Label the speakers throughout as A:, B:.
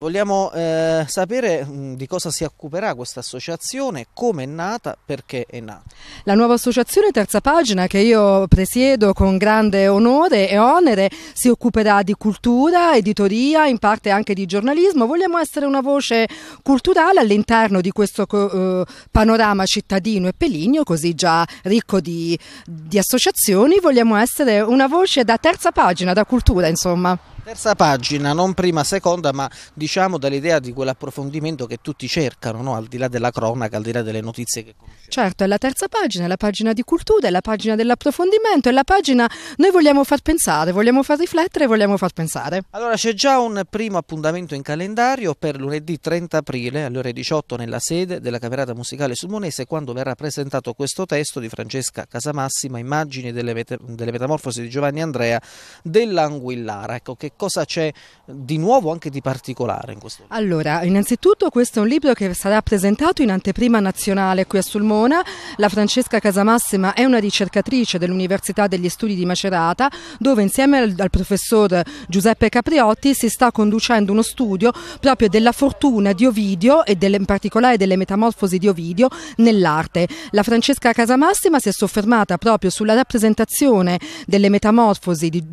A: Vogliamo eh, sapere mm, di cosa si occuperà questa associazione, come è nata, perché è nata.
B: La nuova associazione Terza Pagina, che io presiedo con grande onore e onere, si occuperà di cultura, editoria, in parte anche di giornalismo. Vogliamo essere una voce culturale all'interno di questo eh, panorama cittadino e peligno, così già ricco di, di associazioni. Vogliamo essere una voce da terza pagina, da cultura, insomma.
A: Terza pagina, non prima seconda, ma diciamo dall'idea di quell'approfondimento che tutti cercano, no? al di là della cronaca, al di là delle notizie che conosciamo.
B: Certo, è la terza pagina, è la pagina di cultura, è la pagina dell'approfondimento, è la pagina noi vogliamo far pensare, vogliamo far riflettere, vogliamo far pensare.
A: Allora c'è già un primo appuntamento in calendario per lunedì 30 aprile alle ore 18 nella sede della Camerata Musicale Sulmonese quando verrà presentato questo testo di Francesca Casamassima, Immagini delle, met- delle metamorfosi di Giovanni Andrea dell'Anguillara. Ecco che cosa c'è di nuovo, anche di particolare in
B: questo libro? Allora, innanzitutto questo è un libro che sarà presentato in anteprima nazionale qui a Sulmona. La Francesca Casamassima è una ricercatrice dell'Università degli Studi di Macerata, dove insieme al, al professor Giuseppe Capriotti si sta conducendo uno studio proprio della fortuna di Ovidio e delle, in particolare delle metamorfosi di Ovidio nell'arte. La Francesca Casamassima si è soffermata proprio sulla rappresentazione delle metamorfosi di,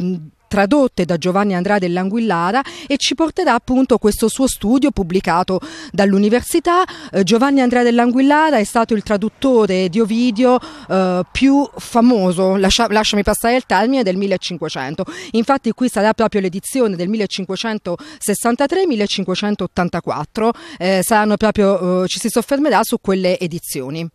B: tradotte da Giovanni Andrea dell'Anguillara e ci porterà appunto questo suo studio pubblicato dall'università. Eh, Giovanni Andrea dell'Anguillara è stato il traduttore di Ovidio eh, più famoso, lascia, lasciami passare il termine, del 1500. Infatti qui sarà proprio l'edizione del 1563-1584, eh, proprio, eh, ci si soffermerà su quelle edizioni.